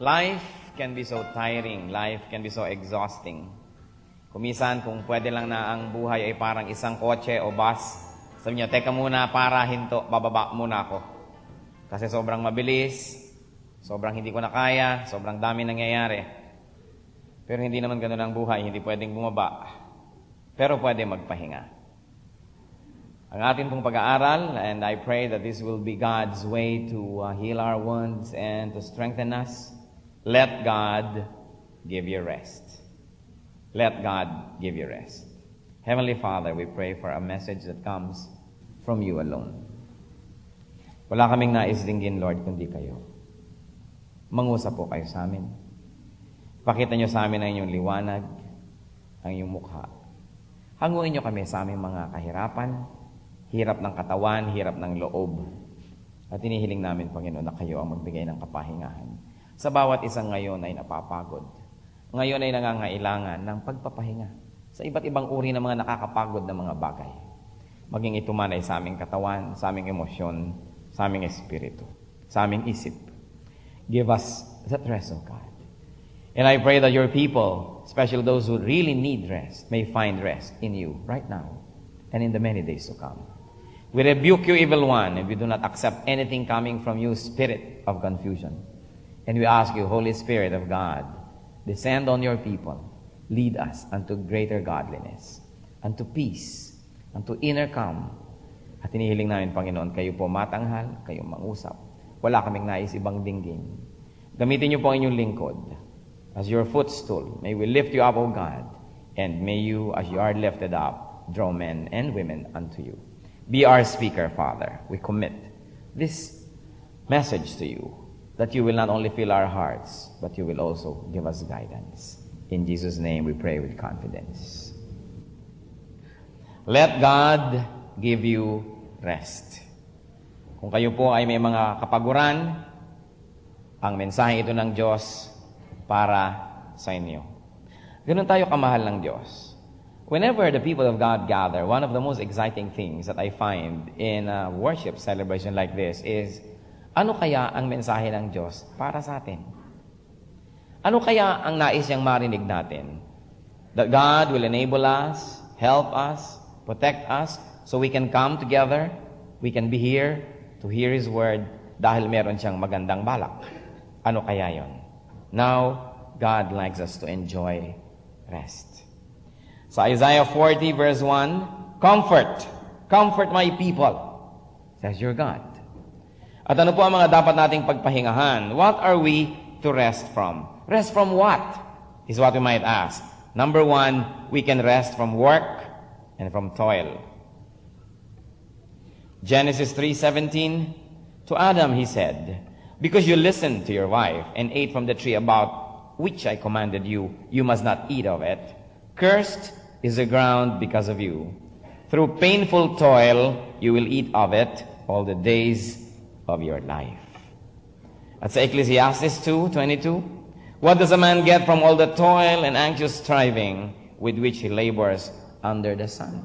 Life can be so tiring. Life can be so exhausting. Kumisan, kung pwede lang na ang buhay ay parang isang kotse o bus, sabi niyo, teka muna para hinto, bababa muna ako. Kasi sobrang mabilis, sobrang hindi ko na kaya, sobrang dami nangyayari. Pero hindi naman ganun ang buhay, hindi pwedeng bumaba. Pero pwede magpahinga. Ang atin pong pag-aaral, and I pray that this will be God's way to uh, heal our wounds and to strengthen us. Let God give you rest. Let God give you rest. Heavenly Father, we pray for a message that comes from you alone. Wala kaming nais dinggin, Lord, kundi kayo. Mangusap po kayo sa amin. Pakita nyo sa amin ang inyong liwanag, ang inyong mukha. Hanguin nyo kami sa aming mga kahirapan, hirap ng katawan, hirap ng loob. At inihiling namin, Panginoon, na kayo ang magbigay ng kapahingahan sa bawat isang ngayon ay napapagod. Ngayon ay nangangailangan ng pagpapahinga sa iba't ibang uri ng mga nakakapagod na mga bagay. Maging ito man ay sa aming katawan, sa aming emosyon, sa aming espiritu, sa aming isip. Give us that rest, O God. And I pray that your people, especially those who really need rest, may find rest in you right now and in the many days to come. We rebuke you, evil one, if we do not accept anything coming from you, spirit of confusion. And we ask you, Holy Spirit of God, descend on your people. Lead us unto greater godliness, unto peace, unto inner calm. At inihiling namin, Panginoon, kayo po matanghal, kayo mangusap. Wala kaming nais ibang dinggin. Gamitin niyo po ang inyong lingkod as your footstool. May we lift you up, O God, and may you, as you are lifted up, draw men and women unto you. Be our speaker, Father. We commit this message to you that you will not only fill our hearts, but you will also give us guidance. In Jesus' name we pray with confidence. Let God give you rest. Kung kayo po ay may mga kapaguran, ang mensahe ito ng Diyos para sa inyo. Ganun tayo kamahal ng Diyos. Whenever the people of God gather, one of the most exciting things that I find in a worship celebration like this is ano kaya ang mensahe ng Diyos para sa atin? Ano kaya ang nais niyang marinig natin? That God will enable us, help us, protect us, so we can come together, we can be here to hear His Word dahil meron siyang magandang balak. Ano kaya yon? Now, God likes us to enjoy rest. Sa so Isaiah 40 verse 1, Comfort, comfort my people, says your God. At ano po ang mga dapat nating pagpahingahan? What are we to rest from? Rest from what? Is what we might ask. Number one, we can rest from work and from toil. Genesis 3:17 To Adam he said, "Because you listened to your wife and ate from the tree about which I commanded you, you must not eat of it. Cursed is the ground because of you. Through painful toil you will eat of it all the days of your life. At sa Ecclesiastes 2:22. What does a man get from all the toil and anxious striving with which he labors under the sun?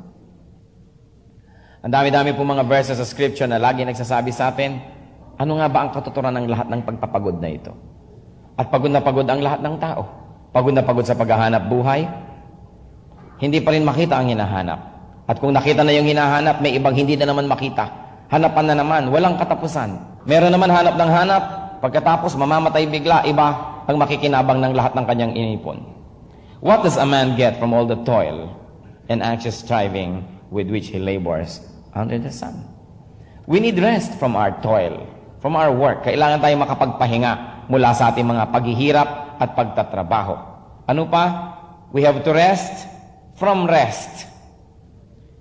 Ang dami-dami po mga verses sa scripture na lagi nagsasabi sa atin, ano nga ba ang katuturan ng lahat ng pagpapagod na ito? At pagod na pagod ang lahat ng tao. Pagod na pagod sa paghahanap buhay. Hindi pa rin makita ang hinahanap. At kung nakita na yung hinahanap, may ibang hindi na naman makita hanapan na naman, walang katapusan. Meron naman hanap ng hanap, pagkatapos mamamatay bigla, iba ang makikinabang ng lahat ng kanyang inipon. What does a man get from all the toil and anxious striving with which he labors under the sun? We need rest from our toil, from our work. Kailangan tayong makapagpahinga mula sa ating mga paghihirap at pagtatrabaho. Ano pa? We have to rest from rest.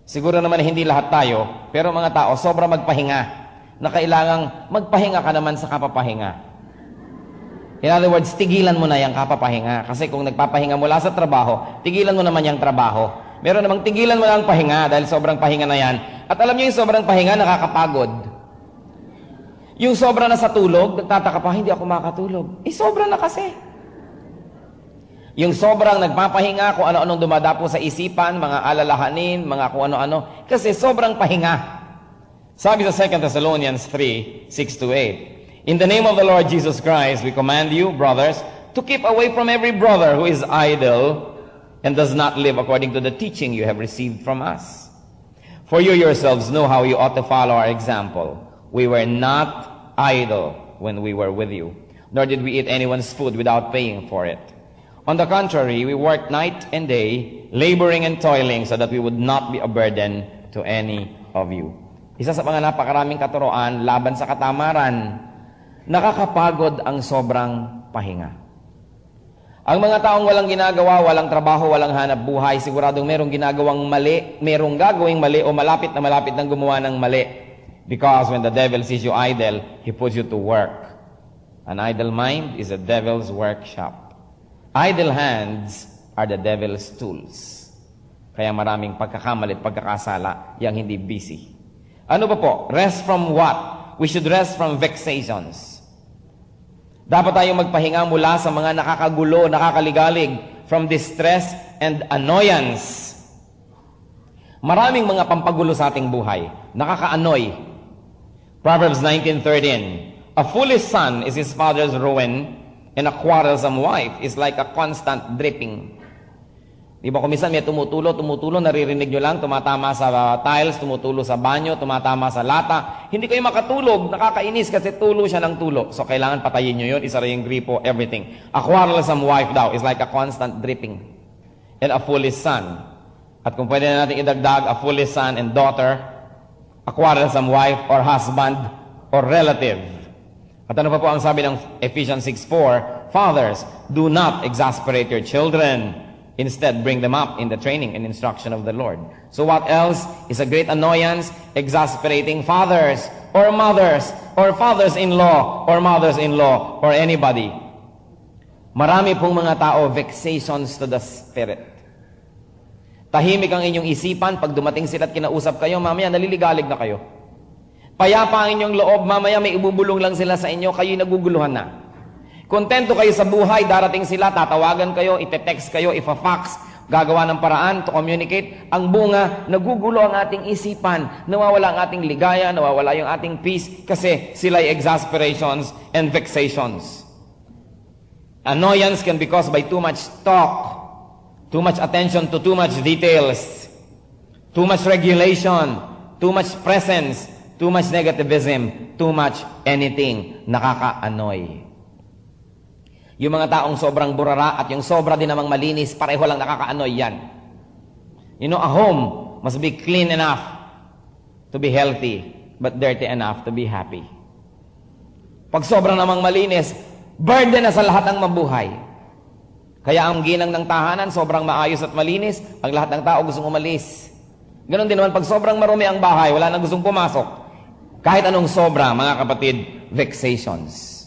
Siguro naman hindi lahat tayo, pero mga tao, sobra magpahinga na kailangang magpahinga ka naman sa kapapahinga. In other words, tigilan mo na yung kapapahinga. Kasi kung nagpapahinga mula sa trabaho, tigilan mo naman yung trabaho. Meron namang tigilan mo na ang pahinga dahil sobrang pahinga na yan. At alam niyo yung sobrang pahinga, nakakapagod. Yung sobra na sa tulog, nagtataka pa, hindi ako makatulog. Eh, sobra na kasi. Yung sobrang nagpapahinga, kung ano-anong dumadapo sa isipan, mga alalahanin, mga kung ano-ano. Kasi sobrang pahinga. Sabi sa 2 Thessalonians 3, 6 8, In the name of the Lord Jesus Christ, we command you, brothers, to keep away from every brother who is idle and does not live according to the teaching you have received from us. For you yourselves know how you ought to follow our example. We were not idle when we were with you, nor did we eat anyone's food without paying for it. On the contrary, we work night and day, laboring and toiling so that we would not be a burden to any of you. Isa sa mga napakaraming katuroan laban sa katamaran, nakakapagod ang sobrang pahinga. Ang mga taong walang ginagawa, walang trabaho, walang hanap buhay, siguradong merong ginagawang mali, merong gagawing mali o malapit na malapit ng gumawa ng mali. Because when the devil sees you idle, he puts you to work. An idle mind is a devil's workshop. Idle hands are the devil's tools. Kaya maraming pagkakamali, pagkakasala, yang hindi busy. Ano ba po? Rest from what? We should rest from vexations. Dapat tayong magpahinga mula sa mga nakakagulo, nakakaligalig, from distress and annoyance. Maraming mga pampagulo sa ating buhay, nakaka-annoy. Proverbs 19.13 A foolish son is his father's ruin, And a quarrelsome wife is like a constant dripping. Di ba kumisan may tumutulo, tumutulo, naririnig nyo lang, tumatama sa uh, tiles, tumutulo sa banyo, tumatama sa lata. Hindi kayo makatulog, nakakainis kasi tulo siya ng tulo. So kailangan patayin nyo yun, isa rin yung gripo, everything. A quarrelsome wife daw is like a constant dripping. And a foolish son. At kung pwede na natin idagdag, a foolish son and daughter, a quarrelsome wife or husband or relative. At ano pa po ang sabi ng Ephesians 6.4? Fathers, do not exasperate your children. Instead, bring them up in the training and instruction of the Lord. So what else is a great annoyance? Exasperating fathers or mothers or fathers-in-law or mothers-in-law or anybody. Marami pong mga tao, vexations to the spirit. Tahimik ang inyong isipan pag dumating sila at kinausap kayo, mamaya naliligalig na kayo. Payapa ang inyong loob, mamaya may ibubulong lang sila sa inyo, kayo'y naguguluhan na. Kontento kayo sa buhay, darating sila, tatawagan kayo, itetext kayo, ifa-fax, gagawa ng paraan to communicate. Ang bunga, nagugulo ang ating isipan, nawawala ang ating ligaya, nawawala yung ating peace, kasi sila ay exasperations and vexations. Annoyance can be caused by too much talk, too much attention to too much details, too much regulation, too much presence, Too much negativism, too much anything, nakaka-annoy. Yung mga taong sobrang burara at yung sobra din namang malinis, pareho lang nakaka-annoy yan. You know, a home must be clean enough to be healthy, but dirty enough to be happy. Pag sobrang namang malinis, burden na sa lahat ng mabuhay. Kaya ang ginang ng tahanan, sobrang maayos at malinis, ang lahat ng tao gustong umalis. Ganon din naman, pag sobrang marumi ang bahay, wala nang gustong pumasok. Kahit anong sobra, mga kapatid, vexations.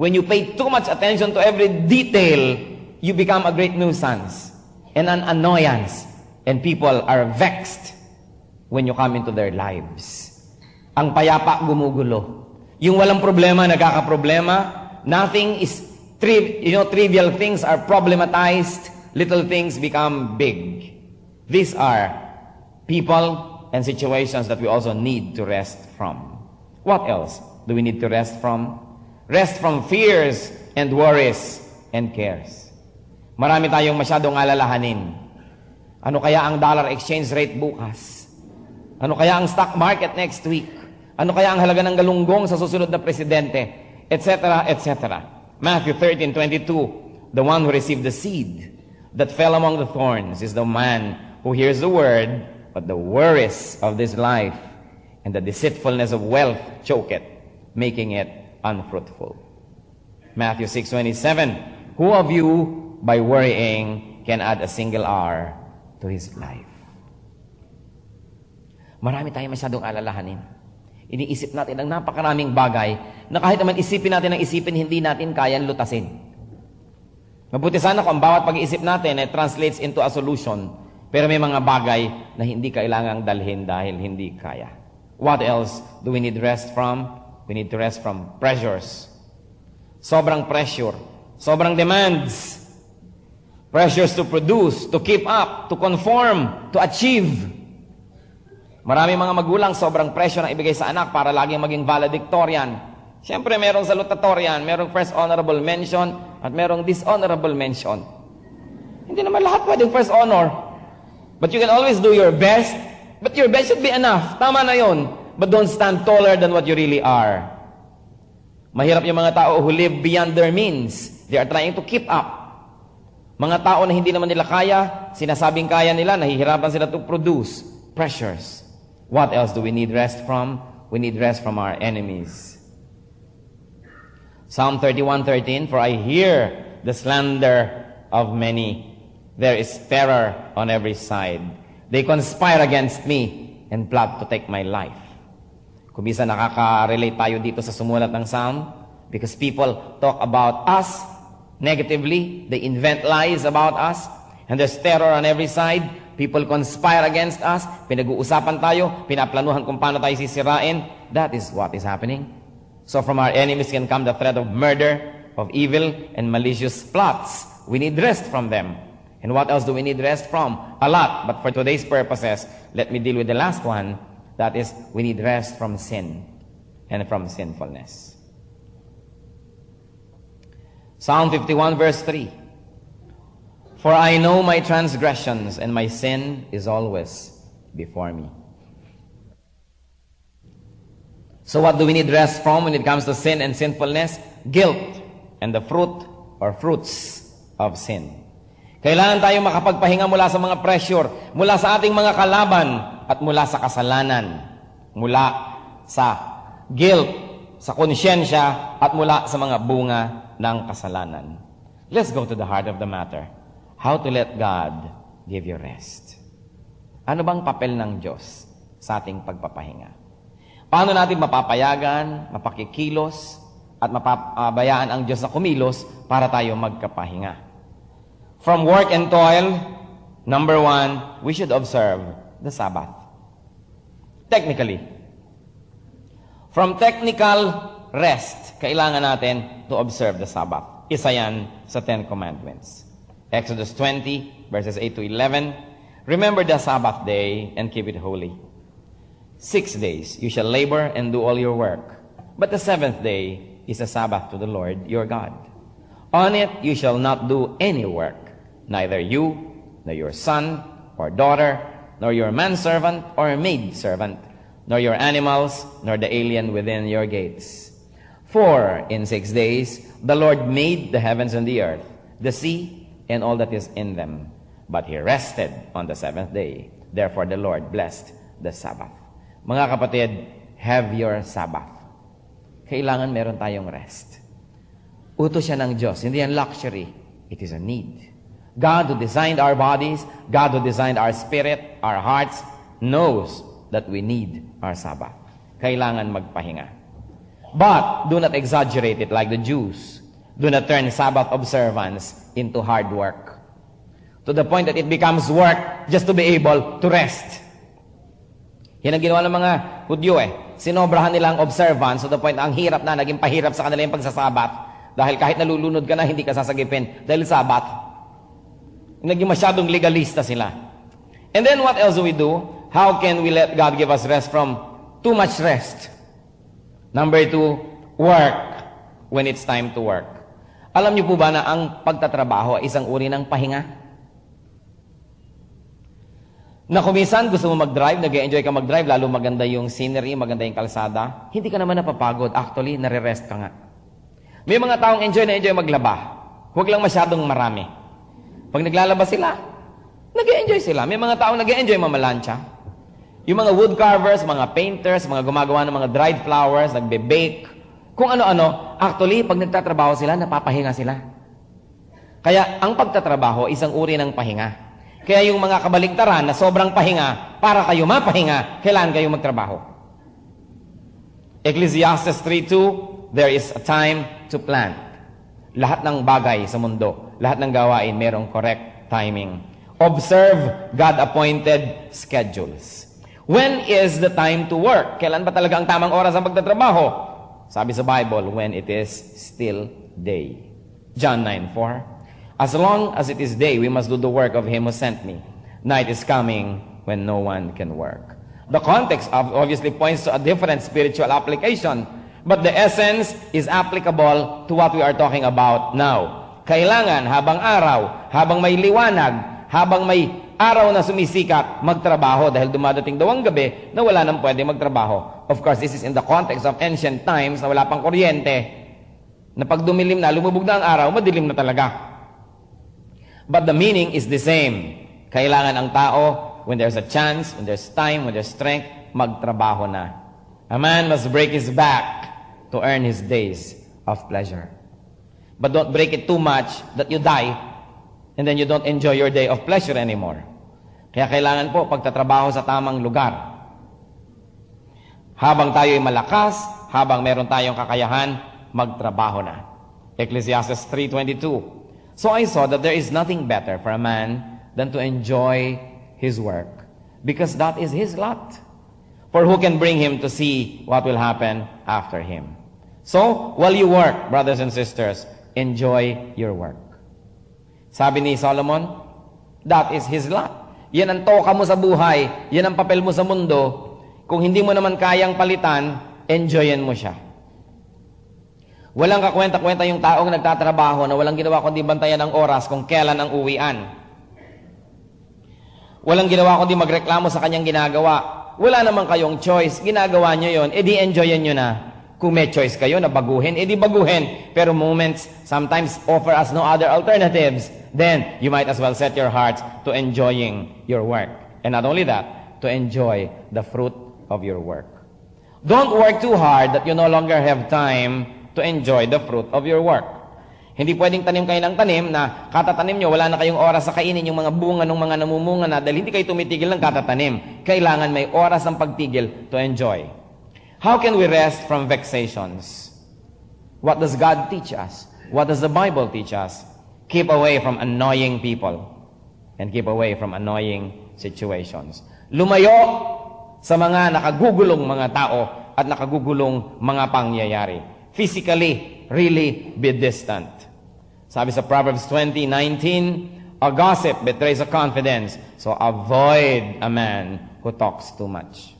When you pay too much attention to every detail, you become a great nuisance and an annoyance. And people are vexed when you come into their lives. Ang payapa gumugulo. Yung walang problema, nagkakaproblema. Nothing is, tri you know, trivial things are problematized. Little things become big. These are people and situations that we also need to rest from. What else do we need to rest from? Rest from fears and worries and cares. Marami tayong masyadong alalahanin. Ano kaya ang dollar exchange rate bukas? Ano kaya ang stock market next week? Ano kaya ang halaga ng galunggong sa susunod na presidente? Etc., etc. Matthew 13:22, The one who received the seed that fell among the thorns is the man who hears the word But the worries of this life and the deceitfulness of wealth choke it, making it unfruitful. Matthew 6:27 Who of you by worrying can add a single hour to his life? Marami tayong masyadong alalahanin. Iniisip natin ang napakaraming bagay na kahit naman isipin natin ang isipin, hindi natin kayang lutasin. Mabuti sana kung ang bawat pag-iisip natin ay translates into a solution pero may mga bagay na hindi kailangang dalhin dahil hindi kaya. What else do we need rest from? We need to rest from pressures. Sobrang pressure. Sobrang demands. Pressures to produce, to keep up, to conform, to achieve. Maraming mga magulang sobrang pressure na ibigay sa anak para laging maging valedictorian. Siyempre, merong salutatorian, merong first honorable mention, at merong dishonorable mention. Hindi naman lahat pwedeng first honor. But you can always do your best. But your best should be enough. Tama na yon. But don't stand taller than what you really are. Mahirap yung mga tao who live beyond their means. They are trying to keep up. Mga tao na hindi naman nila kaya, sinasabing kaya nila, nahihirapan sila to produce pressures. What else do we need rest from? We need rest from our enemies. Psalm 31:13 For I hear the slander of many There is terror on every side. They conspire against me and plot to take my life. Kumisa nakaka-relate tayo dito sa sumulat ng Psalm because people talk about us negatively. They invent lies about us. And there's terror on every side. People conspire against us. Pinag-uusapan tayo. Pinaplanuhan kung paano tayo sisirain. That is what is happening. So from our enemies can come the threat of murder, of evil, and malicious plots. We need rest from them. And what else do we need rest from? A lot. But for today's purposes, let me deal with the last one. That is, we need rest from sin and from sinfulness. Psalm 51 verse 3. For I know my transgressions and my sin is always before me. So what do we need rest from when it comes to sin and sinfulness? Guilt and the fruit or fruits of sin. Kailangan tayo makapagpahinga mula sa mga pressure, mula sa ating mga kalaban, at mula sa kasalanan, mula sa guilt, sa konsyensya, at mula sa mga bunga ng kasalanan. Let's go to the heart of the matter. How to let God give you rest. Ano bang papel ng Diyos sa ating pagpapahinga? Paano natin mapapayagan, mapakikilos, at mapabayaan ang Diyos na kumilos para tayo magkapahinga? from work and toil? Number one, we should observe the Sabbath. Technically. From technical rest, kailangan natin to observe the Sabbath. Isa yan sa Ten Commandments. Exodus 20, verses 8 to 11. Remember the Sabbath day and keep it holy. Six days you shall labor and do all your work. But the seventh day is a Sabbath to the Lord your God. On it you shall not do any work neither you, nor your son, or daughter, nor your manservant or maidservant, nor your animals, nor the alien within your gates. For in six days the Lord made the heavens and the earth, the sea, and all that is in them. But He rested on the seventh day. Therefore the Lord blessed the Sabbath. Mga kapatid, have your Sabbath. Kailangan meron tayong rest. Uto siya ng Diyos. Hindi yan luxury. It is a need. God who designed our bodies, God who designed our spirit, our hearts, knows that we need our Sabbath. Kailangan magpahinga. But do not exaggerate it like the Jews. Do not turn Sabbath observance into hard work. To the point that it becomes work just to be able to rest. Yan ang ginawa ng mga Hudyo eh. Sinobrahan nila ang observance to the point na ang hirap na, naging pahirap sa kanila yung pagsasabat. Dahil kahit nalulunod ka na, hindi ka sasagipin. Dahil Sabbath, Naging masyadong legalista sila. And then what else do we do? How can we let God give us rest from too much rest? Number two, work when it's time to work. Alam niyo po ba na ang pagtatrabaho ay isang uri ng pahinga? Na kumisan, gusto mo mag-drive, nag enjoy ka mag-drive, lalo maganda yung scenery, maganda yung kalsada, hindi ka naman napapagod. Actually, nare-rest ka nga. May mga taong enjoy na enjoy maglaba. Huwag lang masyadong marami. Pag naglalabas sila, nag enjoy sila. May mga tao nag enjoy mamalansya. Yung mga wood carvers, mga painters, mga gumagawa ng mga dried flowers, nagbe-bake, kung ano-ano. Actually, pag nagtatrabaho sila, napapahinga sila. Kaya ang pagtatrabaho, isang uri ng pahinga. Kaya yung mga kabaligtaran na sobrang pahinga, para kayo mapahinga, kailan kayo magtrabaho. Ecclesiastes 3.2, There is a time to plant. Lahat ng bagay sa mundo lahat ng gawain merong correct timing. Observe God-appointed schedules. When is the time to work? Kailan ba talaga ang tamang oras ang pagtatrabaho? Sabi sa Bible, when it is still day. John 9:4. As long as it is day, we must do the work of him who sent me. Night is coming when no one can work. The context obviously points to a different spiritual application, but the essence is applicable to what we are talking about now. Kailangan habang araw, habang may liwanag, habang may araw na sumisikat, magtrabaho dahil dumadating daw ang gabi na wala nang pwede magtrabaho. Of course, this is in the context of ancient times na wala pang kuryente, na pag dumilim na, lumubog na ang araw, madilim na talaga. But the meaning is the same. Kailangan ang tao, when there's a chance, when there's time, when there's strength, magtrabaho na. A man must break his back to earn his days of pleasure but don't break it too much that you die and then you don't enjoy your day of pleasure anymore. Kaya kailangan po pagtatrabaho sa tamang lugar. Habang tayo ay malakas, habang meron tayong kakayahan, magtrabaho na. Ecclesiastes 3.22 So I saw that there is nothing better for a man than to enjoy his work because that is his lot. For who can bring him to see what will happen after him? So, while you work, brothers and sisters, Enjoy your work. Sabi ni Solomon, that is his lot. Yan ang toka mo sa buhay, yan ang papel mo sa mundo. Kung hindi mo naman kayang palitan, enjoyin mo siya. Walang kakwenta-kwenta yung taong nagtatrabaho na walang ginawa kundi bantayan ang oras kung kailan ang uwian. Walang ginawa kundi magreklamo sa kanyang ginagawa. Wala naman kayong choice, ginagawa nyo yon, edi enjoyin nyo na. Kung may choice kayo na baguhin, edi baguhin. Pero moments sometimes offer us no other alternatives. Then, you might as well set your hearts to enjoying your work. And not only that, to enjoy the fruit of your work. Don't work too hard that you no longer have time to enjoy the fruit of your work. Hindi pwedeng tanim kayo ng tanim na katatanim nyo, wala na kayong oras sa kainin yung mga bunga ng mga namumunga na dahil hindi kayo tumitigil ng katatanim. Kailangan may oras ng pagtigil to enjoy. How can we rest from vexations? What does God teach us? What does the Bible teach us? Keep away from annoying people and keep away from annoying situations. Lumayo sa mga nakagugulong mga tao at nakagugulong mga pangyayari. Physically, really be distant. Sabi sa Proverbs 20:19, a gossip betrays a confidence, so avoid a man who talks too much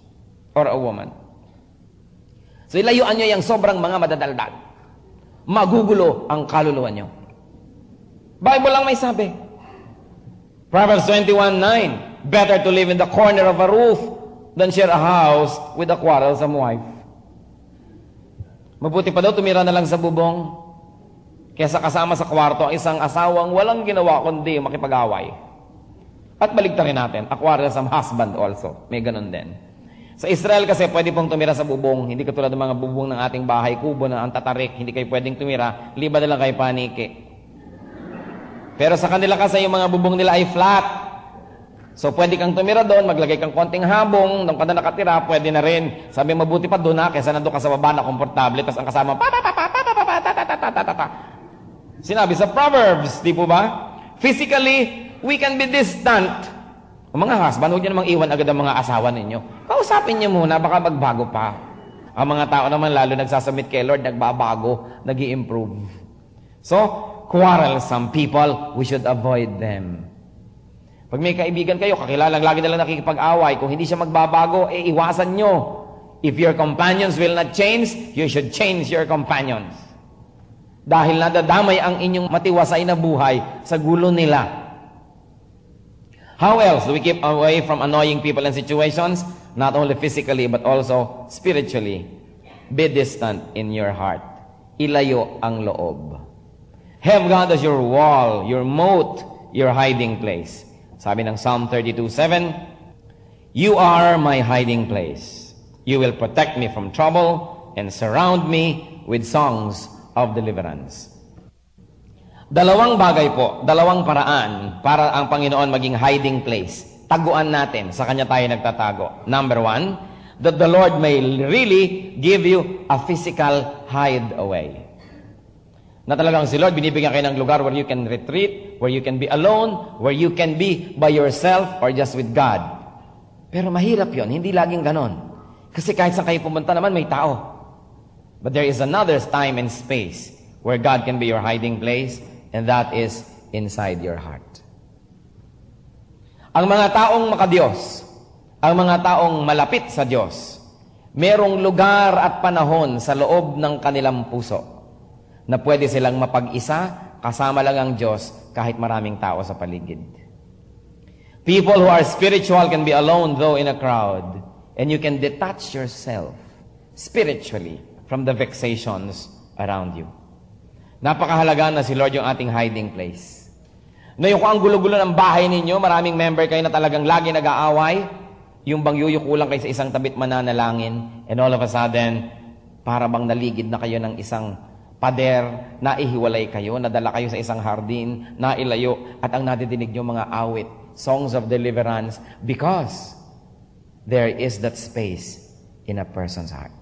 or a woman. So ilayuan nyo yung sobrang mga madadaldag. Magugulo ang kaluluwa nyo. Bible lang may sabi. Proverbs 21.9 Better to live in the corner of a roof than share a house with a quarrelsome wife. Mabuti pa daw tumira na lang sa bubong kaysa kasama sa kwarto ang isang asawang walang ginawa kundi makipag-away. At baligtarin natin, a quarrelsome husband also. May ganun din. Sa Israel kasi pwede pong tumira sa bubong, hindi katulad ng mga bubong ng ating bahay, kubo na ang tatarik, hindi kayo pwedeng tumira, liba na lang kayo paniki. Pero sa kanila kasi yung mga bubong nila ay flat. So pwede kang tumira doon, maglagay kang konting habong, doon ka na nakatira, pwede na rin. Sabi mabuti pa doon na, kaysa nandun ka sa baba na komportable, tapos ang kasama, pa pa pa pa pa pa pa ta ta ta ta ta ta. Sinabi sa Proverbs, di po ba? Physically, we can be distant o mga husband, huwag nyo namang iwan agad ang mga asawa ninyo. Kausapin niyo muna, baka magbago pa. Ang mga tao naman, lalo nagsasubmit kay Lord, nagbabago, nag improve So, quarrelsome people, we should avoid them. Pag may kaibigan kayo, kakilalang lagi nalang nakikipag-away, kung hindi siya magbabago, eh, iwasan nyo. If your companions will not change, you should change your companions. Dahil nadadamay ang inyong matiwasay na buhay sa gulo nila. How else do we keep away from annoying people and situations? Not only physically, but also spiritually. Be distant in your heart. Ilayo ang loob. Have God as your wall, your moat, your hiding place. Sabi ng Psalm 32:7, You are my hiding place. You will protect me from trouble and surround me with songs of deliverance. Dalawang bagay po, dalawang paraan para ang Panginoon maging hiding place. Taguan natin, sa Kanya tayo nagtatago. Number one, that the Lord may really give you a physical hideaway. Na talagang si Lord, binibigyan kayo ng lugar where you can retreat, where you can be alone, where you can be by yourself or just with God. Pero mahirap yon, hindi laging ganon. Kasi kahit saan kayo pumunta naman, may tao. But there is another time and space where God can be your hiding place, And that is inside your heart. Ang mga taong makadiyos, ang mga taong malapit sa Diyos, merong lugar at panahon sa loob ng kanilang puso na pwede silang mapag-isa kasama lang ang Diyos kahit maraming tao sa paligid. People who are spiritual can be alone though in a crowd and you can detach yourself spiritually from the vexations around you. Napakahalaga na si Lord yung ating hiding place. Ngayon kung ang gulo-gulo ng bahay ninyo, maraming member kayo na talagang lagi nag-aaway, yung bang yuyukulang kayo sa isang tabit mananalangin, and all of a sudden, para bang naligid na kayo ng isang pader, naihiwalay kayo, nadala kayo sa isang hardin, nailayo, at ang nadidinig nyo mga awit, songs of deliverance, because there is that space in a person's heart.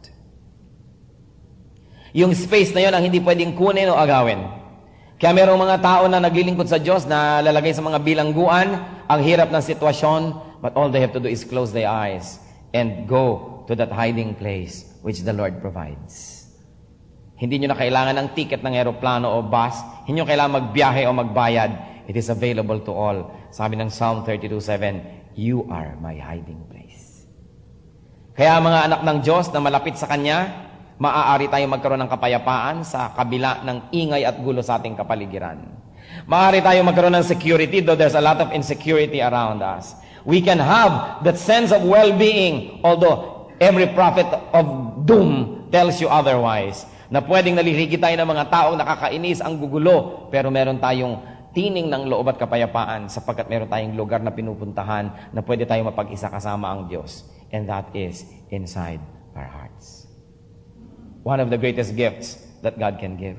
Yung space na yon ang hindi pwedeng kunin o agawin. Kaya merong mga tao na naglilingkod sa Diyos na lalagay sa mga bilangguan ang hirap ng sitwasyon but all they have to do is close their eyes and go to that hiding place which the Lord provides. Hindi nyo na kailangan ng ticket ng eroplano o bus. Hindi nyo kailangan magbiyahe o magbayad. It is available to all. Sabi ng Psalm 32.7, You are my hiding place. Kaya mga anak ng Diyos na malapit sa Kanya, maaari tayong magkaroon ng kapayapaan sa kabila ng ingay at gulo sa ating kapaligiran. Maaari tayong magkaroon ng security though there's a lot of insecurity around us. We can have that sense of well-being although every prophet of doom tells you otherwise na pwedeng nalirigi tayo ng mga taong nakakainis ang gugulo pero meron tayong tining ng loob at kapayapaan sapagkat meron tayong lugar na pinupuntahan na pwede tayong mapag-isa kasama ang Diyos. And that is inside our hearts. One of the greatest gifts that God can give.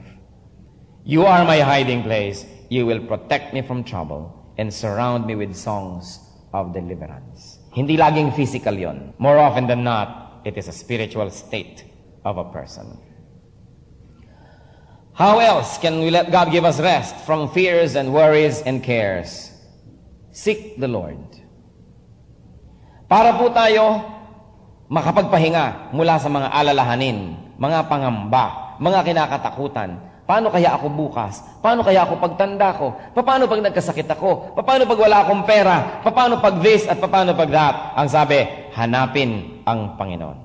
You are my hiding place. You will protect me from trouble and surround me with songs of deliverance. Hindi laging physical yon. More often than not, it is a spiritual state of a person. How else can we let God give us rest from fears and worries and cares? Seek the Lord. Para po tayo makapagpahinga mula sa mga alalahanin mga pangamba, mga kinakatakutan. Paano kaya ako bukas? Paano kaya ako pagtanda ko? Paano pag nagkasakit ako? Paano pag wala akong pera? Paano pag this at paano pag that? Ang sabi, hanapin ang Panginoon.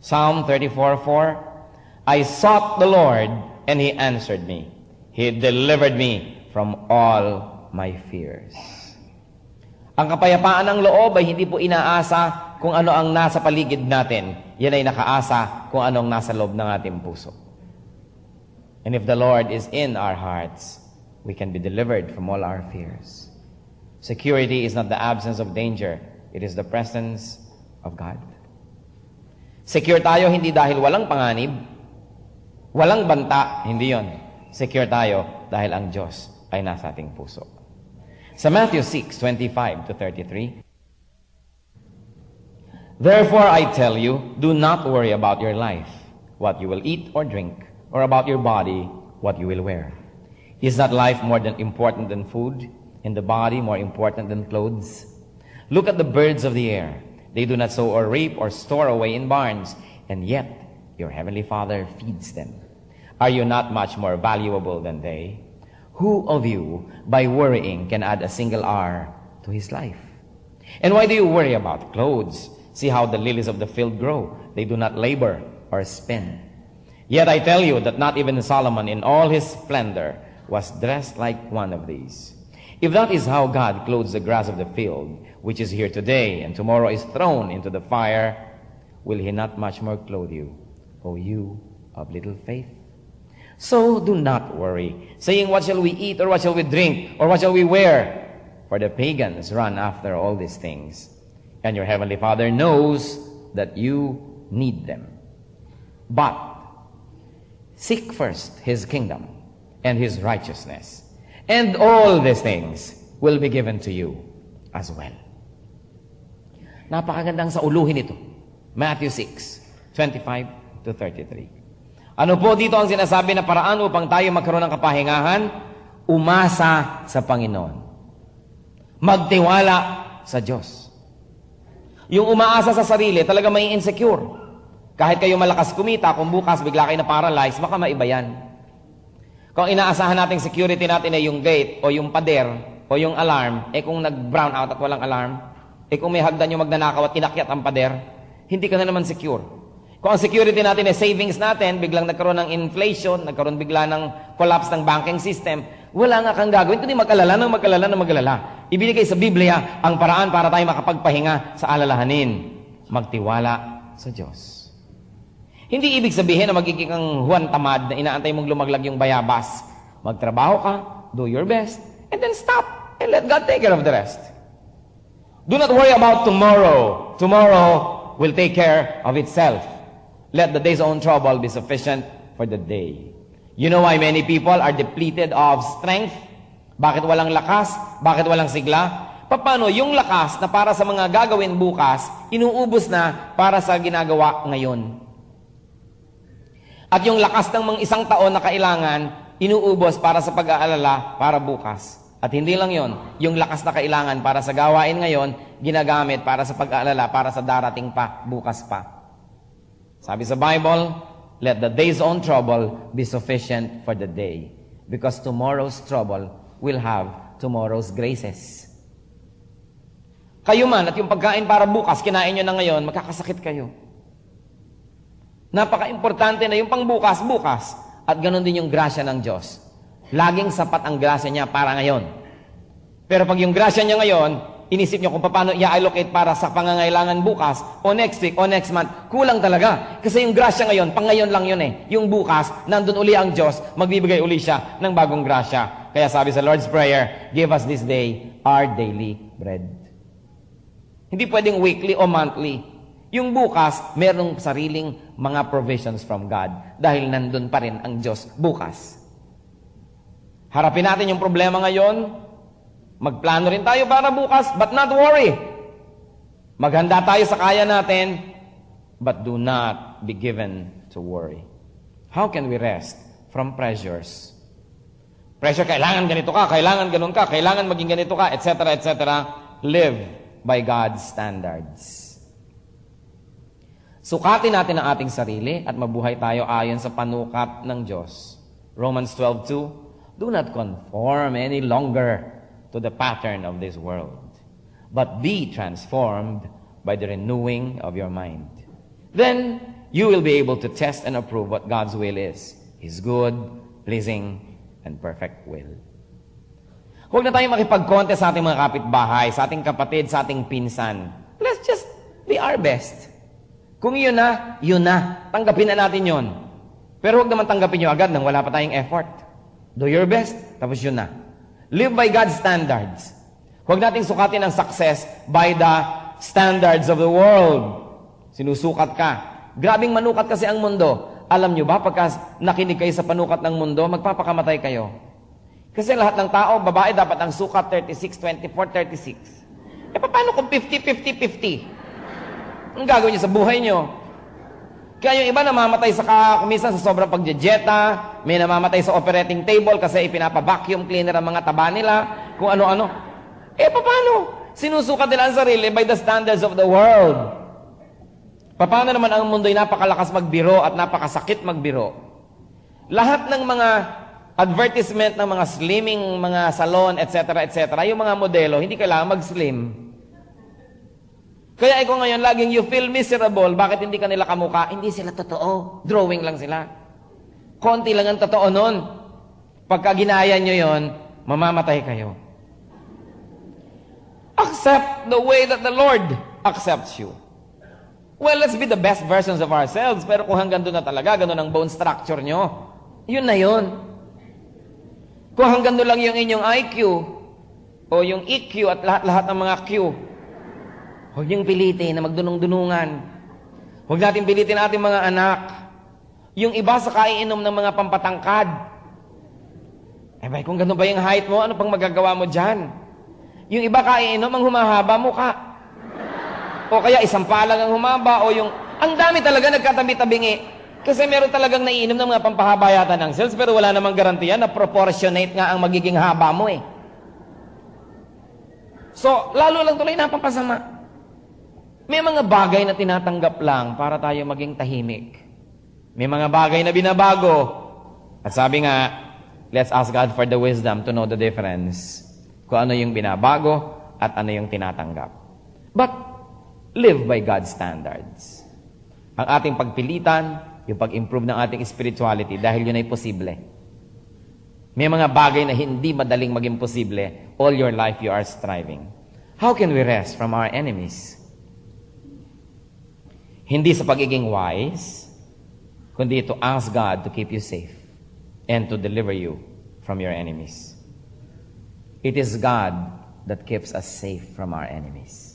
Psalm 34:4 I sought the Lord and he answered me. He delivered me from all my fears. Ang kapayapaan ng loob ay hindi po inaasa kung ano ang nasa paligid natin yan ay nakaasa kung anong nasa loob ng ating puso. And if the Lord is in our hearts, we can be delivered from all our fears. Security is not the absence of danger, it is the presence of God. Secure tayo hindi dahil walang panganib, walang banta, hindi yon. Secure tayo dahil ang Diyos ay nasa ating puso. Sa Matthew 6, 25 to 33, Therefore, I tell you, do not worry about your life, what you will eat or drink, or about your body, what you will wear. Is not life more than important than food, and the body more important than clothes? Look at the birds of the air. They do not sow or reap or store away in barns, and yet your heavenly Father feeds them. Are you not much more valuable than they? Who of you, by worrying, can add a single hour to his life? And why do you worry about clothes? See how the lilies of the field grow. They do not labor or spin. Yet I tell you that not even Solomon in all his splendor was dressed like one of these. If that is how God clothes the grass of the field, which is here today and tomorrow is thrown into the fire, will he not much more clothe you, O you of little faith? So do not worry, saying, What shall we eat, or what shall we drink, or what shall we wear? For the pagans run after all these things. And your Heavenly Father knows that you need them. But seek first His kingdom and His righteousness, and all these things will be given to you as well. Napakagandang sa uluhin ito. Matthew 6, 25 to 33. Ano po dito ang sinasabi na paraan upang tayo magkaroon ng kapahingahan? Umasa sa Panginoon. Magtiwala sa Diyos. Yung umaasa sa sarili, talaga may insecure. Kahit kayo malakas kumita, kung bukas bigla kayo na-paralyze, baka maiba yan. Kung inaasahan natin security natin ay yung gate o yung pader o yung alarm, eh kung nag-brown out at walang alarm, eh kung may hagdan yung magnanakaw at inakyat ang pader, hindi ka na naman secure. Kung ang security natin ay savings natin, biglang nagkaroon ng inflation, nagkaroon bigla ng collapse ng banking system, wala nga kang gagawin, kundi mag-alala ng mag-alala ng mag-alala. Ibinigay sa Biblia ang paraan para tayo makapagpahinga sa alalahanin. Magtiwala sa Diyos. Hindi ibig sabihin na magiging kang Juan Tamad na inaantay mong lumaglag yung bayabas. Magtrabaho ka, do your best, and then stop and let God take care of the rest. Do not worry about tomorrow. Tomorrow will take care of itself. Let the day's own trouble be sufficient for the day. You know why many people are depleted of strength? Bakit walang lakas? Bakit walang sigla? Paano yung lakas na para sa mga gagawin bukas, inuubos na para sa ginagawa ngayon. At yung lakas ng mga isang taon na kailangan, inuubos para sa pag-aalala para bukas. At hindi lang yon, yung lakas na kailangan para sa gawain ngayon, ginagamit para sa pag-aalala para sa darating pa, bukas pa. Sabi sa Bible, Let the day's own trouble be sufficient for the day, because tomorrow's trouble will have tomorrow's graces. Kayo man, at yung pagkain para bukas, kinain nyo na ngayon, magkakasakit kayo. Napaka-importante na yung pangbukas, bukas. At ganoon din yung grasya ng Diyos. Laging sapat ang grasya niya para ngayon. Pero pag yung grasya niya ngayon, Inisip nyo kung paano i-allocate para sa pangangailangan bukas o next week o next month. Kulang talaga. Kasi yung grasya ngayon, pang ngayon lang yun eh. Yung bukas, nandun uli ang Diyos, magbibigay uli siya ng bagong grasya. Kaya sabi sa Lord's Prayer, Give us this day our daily bread. Hindi pwedeng weekly o monthly. Yung bukas, merong sariling mga provisions from God dahil nandun pa rin ang Diyos bukas. Harapin natin yung problema ngayon, Magplano rin tayo para bukas, but not worry. Maghanda tayo sa kaya natin, but do not be given to worry. How can we rest from pressures? Pressure, kailangan ganito ka, kailangan ganun ka, kailangan maging ganito ka, etc., etc. Live by God's standards. Sukatin natin ang ating sarili at mabuhay tayo ayon sa panukat ng Diyos. Romans 12.2 Do not conform any longer to the pattern of this world, but be transformed by the renewing of your mind. Then you will be able to test and approve what God's will is, His good, pleasing, and perfect will. Huwag na tayong makipagkonte sa ating mga kapitbahay, sa ating kapatid, sa ating pinsan. Let's just be our best. Kung yun na, yun na. Tanggapin na natin yun. Pero huwag naman tanggapin nyo agad nang wala pa tayong effort. Do your best, tapos yun na. Live by God's standards. Huwag nating sukatin ang success by the standards of the world. Sinusukat ka. Grabing manukat kasi ang mundo. Alam nyo ba, pagka nakinig kayo sa panukat ng mundo, magpapakamatay kayo. Kasi lahat ng tao, babae dapat ang sukat 36, 24, 36. E paano kung 50, 50, 50? Ang gagawin niyo sa buhay niyo? Kaya yung iba namamatay sa kumisan sa sobrang pagjejeta, may namamatay sa operating table kasi ipinapa-vacuum cleaner ang mga taba nila, kung ano-ano. Eh, paano? Sinusukat nila ang sarili by the standards of the world. Paano naman ang mundo'y napakalakas magbiro at napakasakit magbiro? Lahat ng mga advertisement ng mga slimming, mga salon, etc., etc., yung mga modelo, hindi kailangan mag-slim. Kaya ikaw ngayon, laging you feel miserable. Bakit hindi kanila kamuka? Hindi sila totoo. Drawing lang sila. Konti lang ang totoo nun. Pagka ginaya nyo yon, mamamatay kayo. Accept the way that the Lord accepts you. Well, let's be the best versions of ourselves. Pero kung hanggang doon na talaga, ganun ang bone structure nyo. Yun na yun. Kung hanggang doon lang yung inyong IQ, o yung EQ at lahat-lahat ng mga Q, Huwag niyong pilitin na magdunong-dunungan. Huwag natin pilitin ating mga anak. Yung iba sa kaiinom ng mga pampatangkad. Eh bay, kung ganun ba yung height mo, ano pang magagawa mo dyan? Yung iba kaiinom ang humahaba mukha. O kaya isang palang ang humaba o yung... Ang dami talaga nagkatabi-tabingi. Kasi meron talagang naiinom ng mga pampahaba yata ng cells pero wala namang garantiya na proportionate nga ang magiging haba mo eh. So, lalo lang tuloy napapasama. May mga bagay na tinatanggap lang para tayo maging tahimik. May mga bagay na binabago. At sabi nga, let's ask God for the wisdom to know the difference. Kung ano yung binabago at ano yung tinatanggap. But, live by God's standards. Ang ating pagpilitan, yung pag-improve ng ating spirituality dahil yun ay posible. May mga bagay na hindi madaling maging posible. All your life you are striving. How can we rest from our enemies? Hindi sa pagiging wise, kundi to ask God to keep you safe and to deliver you from your enemies. It is God that keeps us safe from our enemies.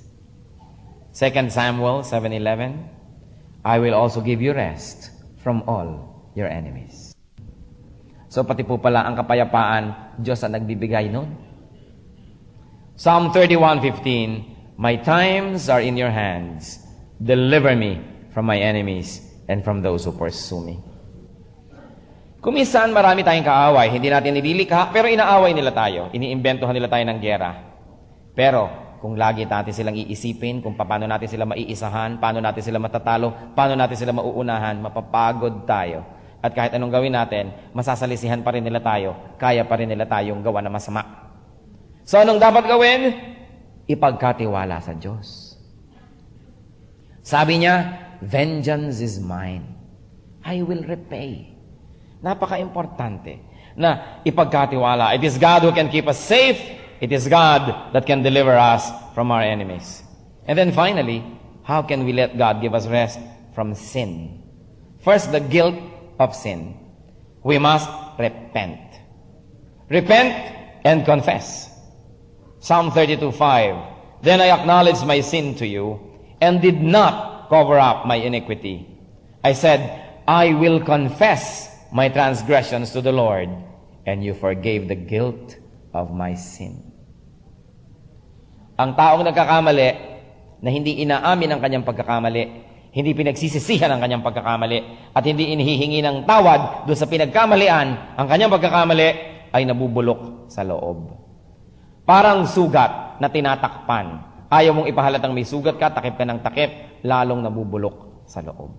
2 Samuel 7:11 I will also give you rest from all your enemies. So pati po pala ang kapayapaan, Diyos ang nagbibigay nun. Psalm 31:15 My times are in your hands. Deliver me from my enemies and from those who pursue me. Kuminsan, marami tayong kaaway. Hindi natin nililikha, pero inaaway nila tayo. Iniimbentohan nila tayo ng gera. Pero, kung lagi natin silang iisipin, kung paano natin sila maiisahan, paano natin sila matatalo, paano natin sila mauunahan, mapapagod tayo. At kahit anong gawin natin, masasalisihan pa rin nila tayo. Kaya pa rin nila tayong gawa na masama. So anong dapat gawin? Ipagkatiwala sa Diyos. Sabi niya, vengeance is mine. I will repay. Napaka-importante na ipagkatiwala. It is God who can keep us safe. It is God that can deliver us from our enemies. And then finally, how can we let God give us rest from sin? First, the guilt of sin. We must repent. Repent and confess. Psalm 32:5. Then I acknowledge my sin to you and did not cover up my iniquity. I said, I will confess my transgressions to the Lord, and you forgave the guilt of my sin. Ang taong nagkakamali na hindi inaamin ang kanyang pagkakamali, hindi pinagsisisihan ang kanyang pagkakamali, at hindi inihihingi ng tawad doon sa pinagkamalian, ang kanyang pagkakamali ay nabubulok sa loob. Parang sugat na tinatakpan Ayaw mong ipahalatang may sugat ka, takip ka ng takip, lalong nabubulok sa loob.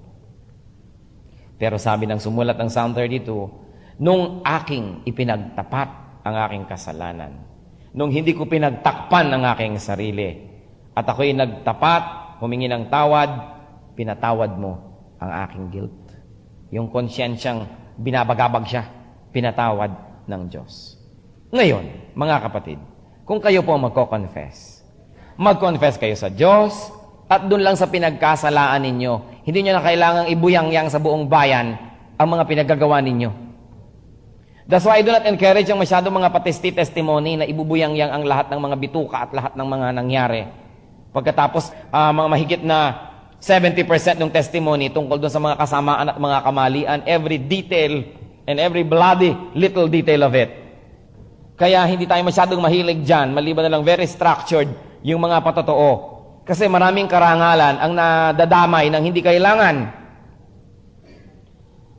Pero sabi ng sumulat ng Psalm 32, Nung aking ipinagtapat ang aking kasalanan, nung hindi ko pinagtakpan ang aking sarili, at ako'y nagtapat, humingi ng tawad, pinatawad mo ang aking guilt. Yung konsyensyang binabagabag siya, pinatawad ng Diyos. Ngayon, mga kapatid, kung kayo po magko-confess, Mag-confess kayo sa Diyos at doon lang sa pinagkasalaan ninyo. Hindi nyo na kailangang ibuyang-yang sa buong bayan ang mga pinagagawa ninyo. That's why I do not encourage ang masyado mga patisti-testimony na ibubuyang-yang ang lahat ng mga bituka at lahat ng mga nangyari. Pagkatapos, uh, mga mahigit na 70% ng testimony tungkol doon sa mga kasamaan at mga kamalian, every detail and every bloody little detail of it. Kaya hindi tayo masyadong mahilig dyan, maliban na lang very structured yung mga patotoo. Kasi maraming karangalan ang nadadamay ng hindi kailangan.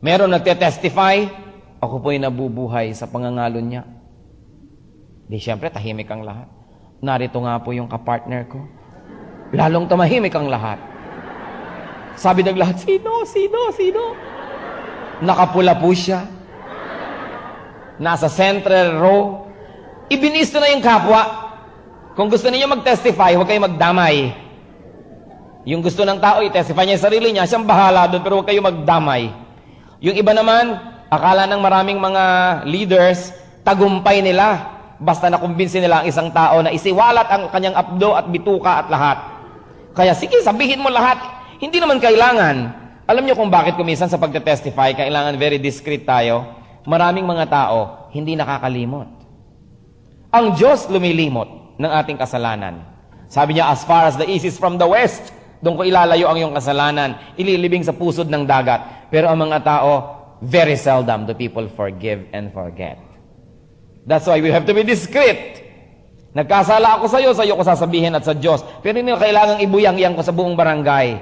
Meron nagte-testify, ako po'y nabubuhay sa pangangalon niya. Di siyempre, tahimik ang lahat. Narito nga po yung kapartner ko. Lalong tumahimik ang lahat. Sabi ng lahat, sino, sino, sino? Nakapula po siya. Nasa central row. Ibinisto na yung kapwa. Kung gusto niyo mag-testify, huwag kayong magdamay. Yung gusto ng tao, i-testify niya yung sarili niya, siyang bahala doon, pero huwag kayong magdamay. Yung iba naman, akala ng maraming mga leaders, tagumpay nila. Basta nakumbinsin nila ang isang tao na isiwalat ang kanyang abdo at bituka at lahat. Kaya sige, sabihin mo lahat. Hindi naman kailangan. Alam niyo kung bakit kumisan sa pagte-testify, kailangan very discreet tayo. Maraming mga tao, hindi nakakalimot. Ang Diyos lumilimot ng ating kasalanan. Sabi niya, as far as the east is from the west, doon ko ilalayo ang iyong kasalanan, ililibing sa pusod ng dagat. Pero ang mga tao, very seldom do people forgive and forget. That's why we have to be discreet. Nagkasala ako sa iyo, sa iyo ko sasabihin at sa Diyos. Pero hindi kailangang ibuyang-iyang ko sa buong barangay.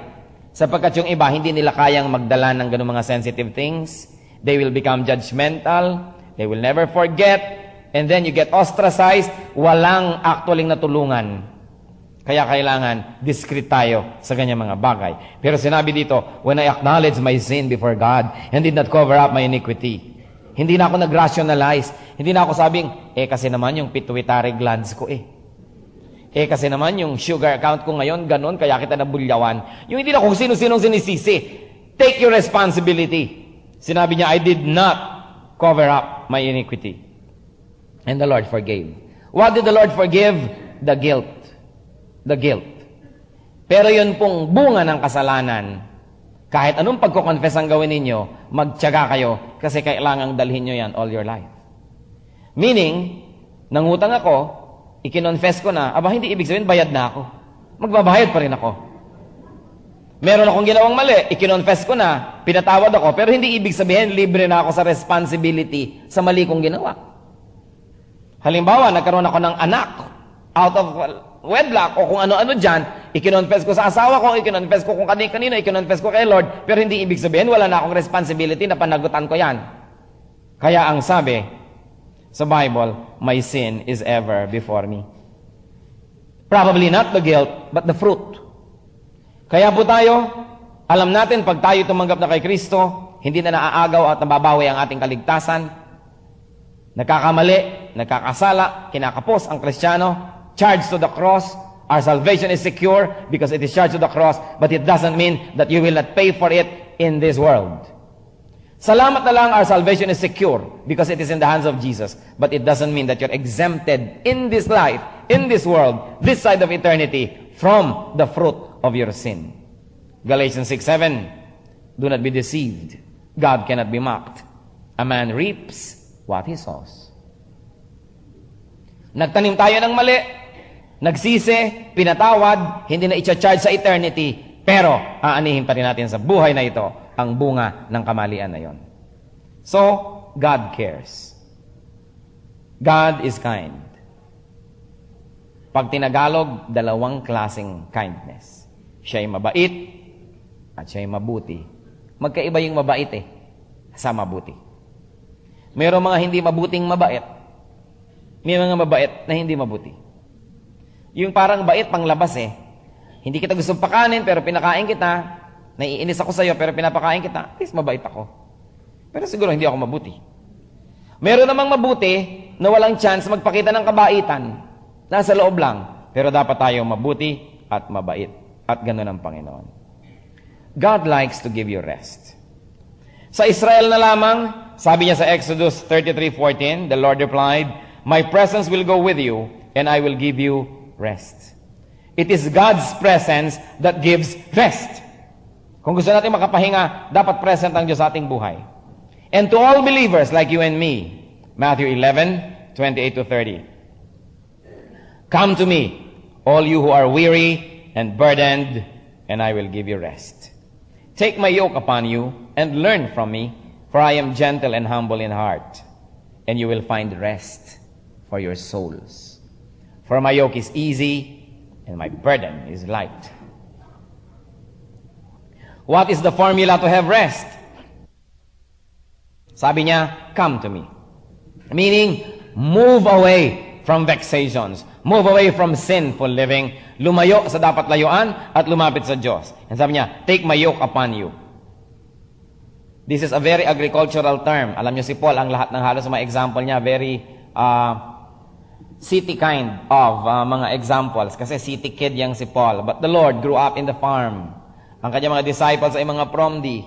Sapagkat yung iba, hindi nila kayang magdala ng ganung mga sensitive things. They will become judgmental. They will never forget and then you get ostracized, walang actually natulungan. Kaya kailangan discreet tayo sa ganyang mga bagay. Pero sinabi dito, when I acknowledge my sin before God and did not cover up my iniquity, hindi na ako nag-rationalize. Hindi na ako sabing, eh kasi naman yung pituitary glands ko eh. Eh kasi naman yung sugar account ko ngayon, ganun, kaya kita nabulyawan. Yung hindi na kung sino-sinong sinisisi. Take your responsibility. Sinabi niya, I did not cover up my iniquity. And the Lord forgave. What did the Lord forgive? The guilt. The guilt. Pero yun pong bunga ng kasalanan. Kahit anong pagkukonfess ang gawin ninyo, magtyaga kayo kasi kailangang dalhin nyo yan all your life. Meaning, nangutang ako, ikinonfess ko na, aba hindi ibig sabihin bayad na ako. Magbabayad pa rin ako. Meron akong ginawang mali, ikinonfess ko na, pinatawad ako, pero hindi ibig sabihin libre na ako sa responsibility sa mali kong ginawa. Halimbawa, nagkaroon ako ng anak out of wedlock o kung ano-ano dyan, ikinonfess ko sa asawa ko, ikinonfess ko kung kanino-kanino, ikinonfess ko kay Lord, pero hindi ibig sabihin wala na akong responsibility na panagutan ko yan. Kaya ang sabi sa Bible, my sin is ever before me. Probably not the guilt, but the fruit. Kaya po tayo, alam natin pag tayo tumanggap na kay Kristo, hindi na naaagaw at nababawi ang ating kaligtasan. Nagkakamali, nagkakasala, kinakapos ang Kristiyano, charged to the cross, our salvation is secure because it is charged to the cross, but it doesn't mean that you will not pay for it in this world. Salamat na lang our salvation is secure because it is in the hands of Jesus. But it doesn't mean that you're exempted in this life, in this world, this side of eternity, from the fruit of your sin. Galatians 6, 7, do not be deceived. God cannot be mocked. A man reaps what he sows. Nagtanim tayo ng mali, nagsisi, pinatawad, hindi na i-charge sa eternity, pero aanihin pa rin natin sa buhay na ito ang bunga ng kamalian na yon. So, God cares. God is kind. Pag tinagalog, dalawang klasing kindness. Siya ay mabait at siya ay mabuti. Magkaiba yung mabait eh sa mabuti. Merong mga hindi mabuting mabait. May mga mabait na hindi mabuti. Yung parang bait panglabas eh. Hindi kita gusto pakanin pero pinakain kita. Naiinis ako sa'yo pero pinapakain kita. At least mabait ako. Pero siguro hindi ako mabuti. Meron namang mabuti na walang chance magpakita ng kabaitan. Nasa loob lang. Pero dapat tayo mabuti at mabait. At ganun ang Panginoon. God likes to give you rest. Sa Israel na lamang, sabi niya sa Exodus 33:14, the Lord replied, My presence will go with you, and I will give you rest. It is God's presence that gives rest. Kung gusto natin makapahinga, dapat present ang Diyos sa ating buhay. And to all believers like you and me, Matthew 11, 28 to 30. Come to me, all you who are weary and burdened, and I will give you rest. Take my yoke upon you and learn from me, for I am gentle and humble in heart, and you will find rest for your souls. For my yoke is easy and my burden is light. What is the formula to have rest? Sabi niya, come to me. Meaning, move away from vexations. Move away from sinful living. Lumayo sa dapat layuan at lumapit sa Diyos. And sabi niya, take my yoke upon you. This is a very agricultural term. Alam niyo si Paul, ang lahat ng halos mga example niya, very uh, city kind of uh, mga examples kasi city kid yang si Paul but the Lord grew up in the farm ang kanyang mga disciples ay mga promdi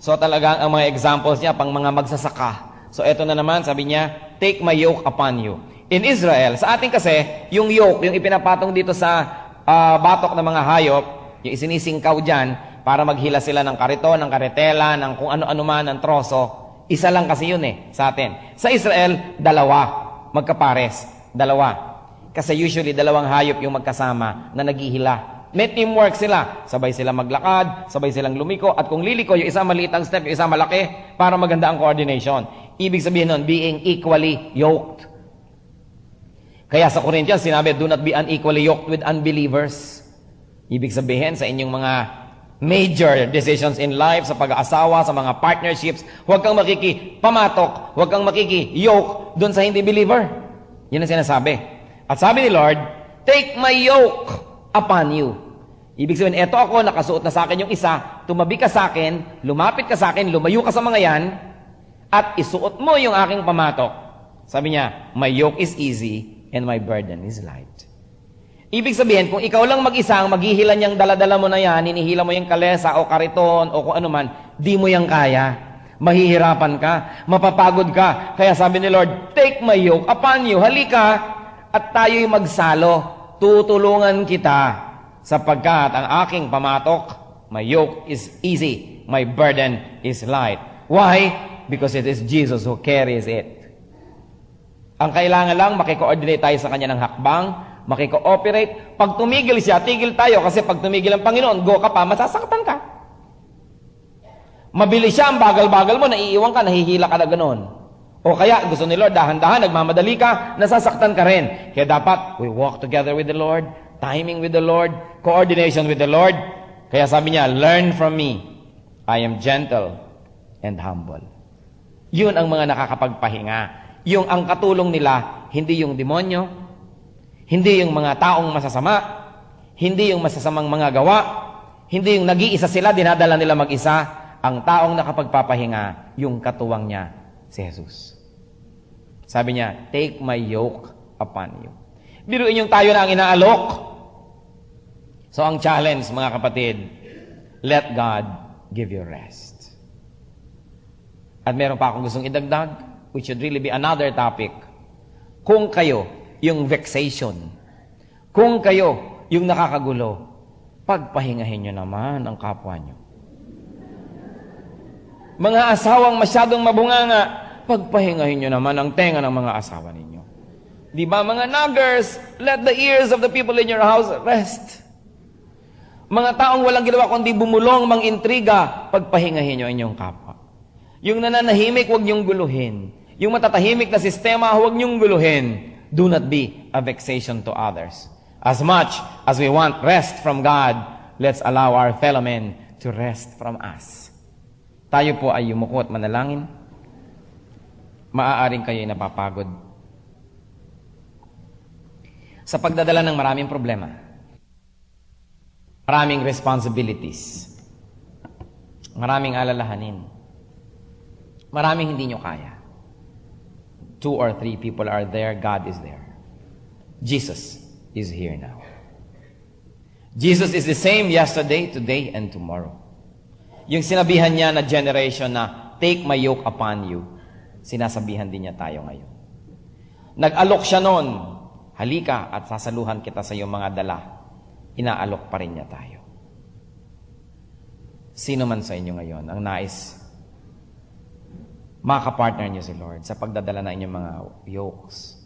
so talagang ang mga examples niya pang mga magsasaka so eto na naman sabi niya take my yoke upon you in Israel sa atin kasi yung yoke yung ipinapatong dito sa uh, batok ng mga hayop yung isinisingkaw dyan para maghila sila ng karito, ng karetela, ng kung ano-ano man, ng troso. Isa lang kasi yun eh, sa atin. Sa Israel, dalawa, magkapares. Dalawa. Kasi usually, dalawang hayop yung magkasama na naghihila. May teamwork sila. Sabay sila maglakad, sabay silang lumiko. At kung liliko, yung isa maliit ang step, yung isa malaki, para maganda ang coordination. Ibig sabihin nun, being equally yoked. Kaya sa Corinthians, sinabi, do not be unequally yoked with unbelievers. Ibig sabihin, sa inyong mga major decisions in life, sa pag-aasawa, sa mga partnerships, huwag kang makikipamatok, huwag kang makikiyoke doon sa hindi believer. Yun ang sinasabi. At sabi ni Lord, Take my yoke upon you. Ibig sabihin, eto ako, nakasuot na sa akin yung isa, tumabi ka sa akin, lumapit ka sa akin, lumayo ka sa mga yan, at isuot mo yung aking pamatok. Sabi niya, my yoke is easy and my burden is light. Ibig sabihin, kung ikaw lang mag-isa, ang maghihilan yung daladala mo na yan, hinihila mo yung kalesa o kariton o kung ano man, di mo yung kaya mahihirapan ka, mapapagod ka. Kaya sabi ni Lord, take my yoke upon you, halika, at tayo'y magsalo. Tutulungan kita, sapagkat ang aking pamatok, my yoke is easy, my burden is light. Why? Because it is Jesus who carries it. Ang kailangan lang, makikoordinate tayo sa kanya ng hakbang, makikooperate. Pag tumigil siya, tigil tayo kasi pag tumigil ang Panginoon, go ka pa, masasaktan ka. Mabilis siya, ang bagal-bagal mo, naiiwan ka, nahihila ka na ganun. O kaya, gusto ni Lord, dahan-dahan, nagmamadali ka, nasasaktan ka rin. Kaya dapat, we walk together with the Lord, timing with the Lord, coordination with the Lord. Kaya sabi niya, learn from me. I am gentle and humble. Yun ang mga nakakapagpahinga. Yung ang katulong nila, hindi yung demonyo, hindi yung mga taong masasama, hindi yung masasamang mga gawa, hindi yung nag-iisa sila, dinadala nila mag-isa, ang taong nakapagpapahinga, yung katuwang niya, si Jesus. Sabi niya, take my yoke upon you. Biruin yung tayo na ang inaalok. So ang challenge, mga kapatid, let God give you rest. At meron pa akong gustong idagdag, which should really be another topic. Kung kayo, yung vexation. Kung kayo, yung nakakagulo, pagpahingahin nyo naman ang kapwa nyo. Mga asawang masyadong mabunganga, pagpahingahin nyo naman ang tenga ng mga asawa ninyo. Di ba mga naggers, let the ears of the people in your house rest. Mga taong walang ginawa kundi bumulong, mang intriga, pagpahingahin nyo inyong kapwa. Yung nananahimik, huwag nyong guluhin. Yung matatahimik na sistema, huwag nyong guluhin. Do not be a vexation to others. As much as we want rest from God, let's allow our fellow men to rest from us tayo po ay yumuko at manalangin, maaaring kayo ay napapagod. Sa pagdadala ng maraming problema, maraming responsibilities, maraming alalahanin, maraming hindi nyo kaya. Two or three people are there, God is there. Jesus is here now. Jesus is the same yesterday, today, and tomorrow. Yung sinabihan niya na generation na, take my yoke upon you. Sinasabihan din niya tayo ngayon. Nag-alok siya noon, halika at sasaluhan kita sa iyong mga dala. Inaalok pa rin niya tayo. Sino man sa inyo ngayon ang nais makapartner niyo si Lord sa pagdadala ng inyong mga yokes.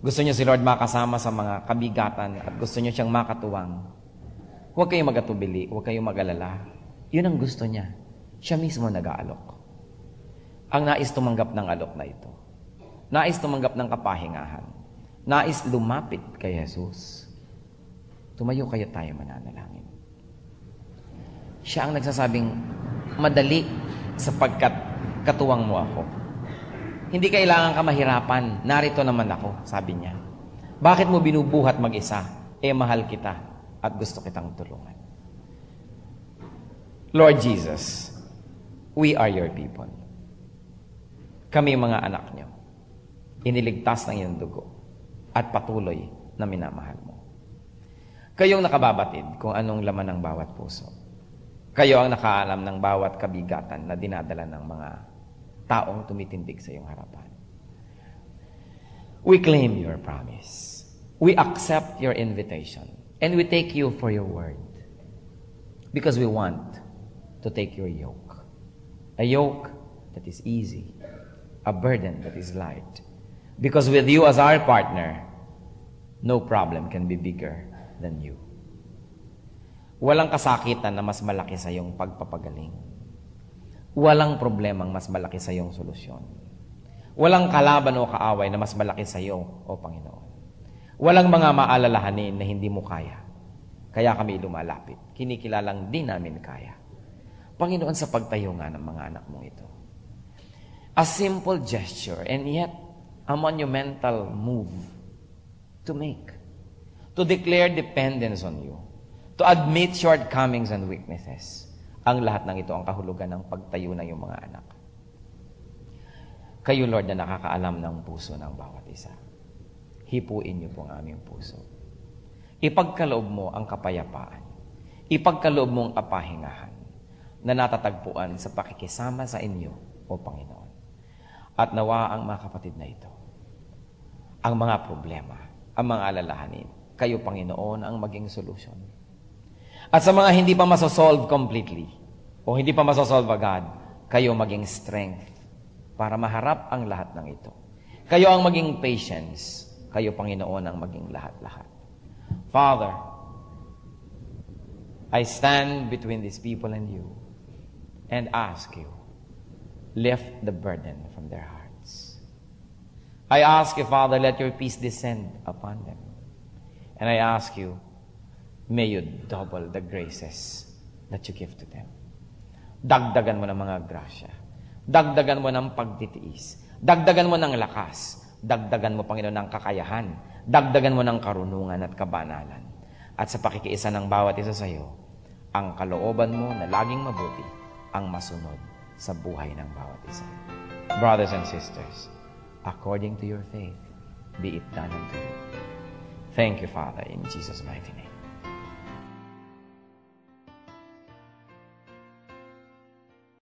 Gusto niyo si Lord makasama sa mga kabigatan at gusto niyo siyang makatuwang Huwag kayong magatubili, huwag kayong magalala. Yun ang gusto niya. Siya mismo nag-aalok. Ang nais tumanggap ng alok na ito. Nais tumanggap ng kapahingahan. Nais lumapit kay Jesus. Tumayo kaya tayo mananalangin. Siya ang nagsasabing, madali sapagkat katuwang mo ako. Hindi kailangan ka mahirapan. Narito naman ako, sabi niya. Bakit mo binubuhat mag-isa? Eh, mahal kita at gusto kitang tulungan. Lord Jesus, we are your people. Kami mga anak niyo. Iniligtas ng iyong dugo at patuloy na minamahal mo. Kayong nakababatid kung anong laman ng bawat puso. Kayo ang nakaalam ng bawat kabigatan na dinadala ng mga taong tumitindig sa iyong harapan. We claim your promise. We accept your invitation And we take you for your word because we want to take your yoke. A yoke that is easy, a burden that is light. Because with you as our partner, no problem can be bigger than you. Walang kasakitan na mas malaki sa iyong pagpapagaling. Walang problemang mas malaki sa iyong solusyon. Walang kalaban o kaaway na mas malaki sa iyo, O Panginoon. Walang mga maalalahanin na hindi mo kaya. Kaya kami lumalapit. Kinikilalang din namin kaya. Panginoon, sa pagtayo nga ng mga anak mong ito. A simple gesture and yet a monumental move to make. To declare dependence on you. To admit shortcomings and weaknesses. Ang lahat ng ito ang kahulugan ng pagtayo ng iyong mga anak. Kayo, Lord, na nakakaalam ng puso ng bawat isa hipuin niyo po ang aming puso. Ipagkaloob mo ang kapayapaan. Ipagkaloob mong apahingahan na natatagpuan sa pakikisama sa inyo, O Panginoon. At nawa ang mga kapatid na ito, ang mga problema, ang mga alalahanin, kayo, Panginoon, ang maging solusyon. At sa mga hindi pa masosolve completely, o hindi pa masosolve agad, kayo maging strength para maharap ang lahat ng ito. Kayo ang maging patience kayo, Panginoon, ang maging lahat-lahat. Father, I stand between these people and you and ask you, lift the burden from their hearts. I ask you, Father, let your peace descend upon them. And I ask you, may you double the graces that you give to them. Dagdagan mo ng mga grasya. Dagdagan mo ng pagtitiis. Dagdagan mo ng lakas. Dagdagan mo, Panginoon, ng kakayahan. Dagdagan mo ng karunungan at kabanalan. At sa pakikiisa ng bawat isa sa iyo, ang kalooban mo na laging mabuti ang masunod sa buhay ng bawat isa. Brothers and sisters, according to your faith, be it done unto you. Thank you, Father, in Jesus' mighty name.